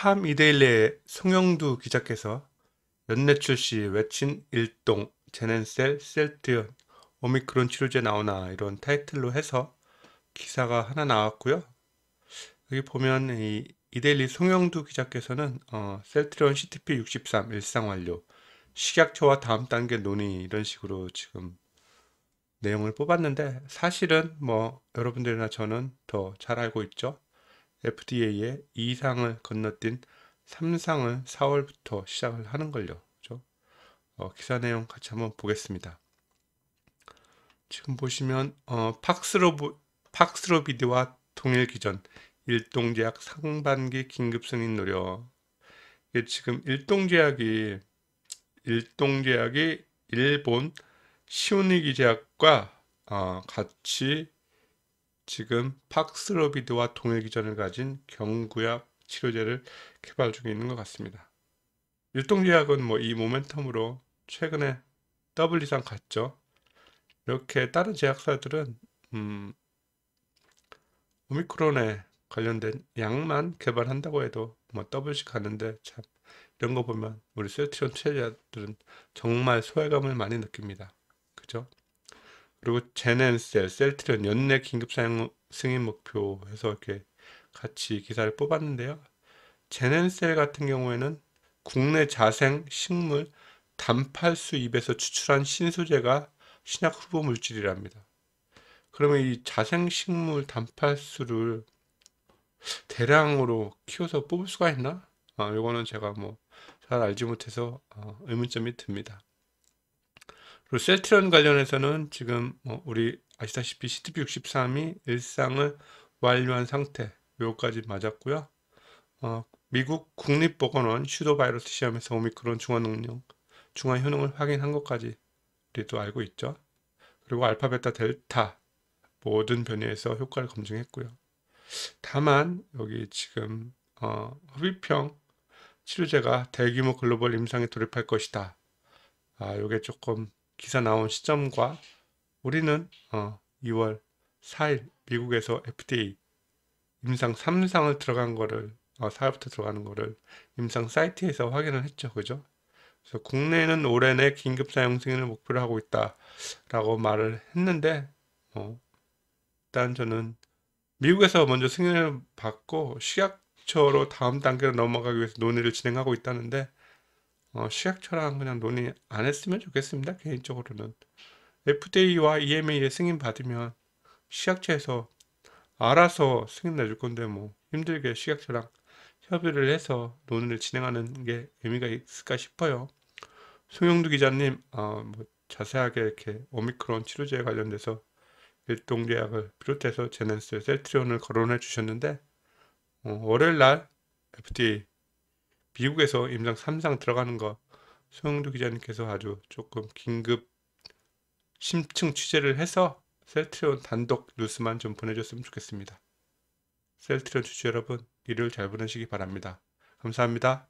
탐 이데일리의 송영두 기자께서 연내 출시 외친 일동 제넨셀 셀트연 오미크론 치료제 나오나 이런 타이틀로 해서 기사가 하나 나왔고요. 여기 보면 이 이데일리 송영두 기자께서는 어, 셀트리온 CTP 63 일상 완료 식약처와 다음 단계 논의 이런 식으로 지금 내용을 뽑았는데 사실은 뭐 여러분들이나 저는 더 잘 알고 있죠. f d a 에 2상을 건너뛴 3상을 4월부터 시작을 하는 걸요. 그죠? 어, 기사 내용 같이 한번 보겠습니다. 지금 보시면 어, 팍스로 팍스로비드와 통일 기전 일동제약 상반기 긴급 승인 노력. 이게 지금 일동제약이 일동제약이 일본 시오니기 제약과 어, 같이 지금 팍스로비드와 동일 기전을 가진 경구약 치료제를 개발 중에 있는 것 같습니다. 율동제약은 뭐 이 모멘텀으로 최근에 더블 이상 갔죠. 이렇게 다른 제약사들은 음, 오미크론에 관련된 약만 개발한다고 해도 뭐 더블씩 가는데 참 이런 거 보면 우리 셀트리체제들은 정말 소외감을 많이 느낍니다. 그죠? 그리고 제넨셀, 셀트리온 연내 긴급 사용 승인 목표 해서 이렇게 같이 기사를 뽑았는데요. 제넨셀 같은 경우에는 국내 자생 식물 단팔수 잎에서 추출한 신소재가 신약 후보 물질이랍니다. 그러면 이 자생 식물 단팔수를 대량으로 키워서 뽑을 수가 있나? 아, 이거는 제가 뭐 잘 알지 못해서 어, 의문점이 듭니다. 그리고 셀트리 관련해서는 지금 뭐 우리 아시다시피 CTP63이 일상을 완료한 상태 요까지 맞았고요. 어, 미국 국립보건원 슈도 바이러스 시험에서 오미크론 중화 능력, 중화 효능을 확인한 것까지 우리도 알고 있죠. 그리고 알파, 베타, 델타 모든 변이에서 효과를 검증했고요. 다만 여기 지금 어, 흡입형 치료제가 대규모 글로벌 임상에 돌입할 것이다. 아, 요게 조금 기사 나온 시점과 우리는 어, 2월 4일 미국에서 FDA 임상 3상을 들어간 거를 어, 4일부터 들어가는 거를 임상 사이트에서 확인을 했죠. 그죠? 그래서 국내는 올해 내 긴급 사용 승인을 목표로 하고 있다라고 말을 했는데 어, 일단 저는 미국에서 먼저 승인을 받고 식약처로 다음 단계로 넘어가기 위해서 논의를 진행하고 있다는데 어, 시각처랑 그냥 논의 안 했으면 좋겠습니다. 개인적으로는 FDA와 e m a 의 승인 받으면 시각처에서 알아서 승인 내줄 건데 뭐 힘들게 시각처랑 협의를 해서 논의를 진행하는 게 의미가 있을까 싶어요. 송영두 기자님, 어, 뭐 자세하게 이렇게 오미크론 치료제에 관련돼서 일동제약을 비롯해서 제네스 셀트리온을 거론해 주셨는데 어, 월요일 날 FDA 미국에서 임상 3상 들어가는 거 송영도 기자님께서 아주 조금 긴급 심층 취재를 해서 셀트리온 단독 뉴스만 좀 보내줬으면 좋겠습니다. 셀트리온 주주 여러분 일요일 잘 보내시기 바랍니다. 감사합니다.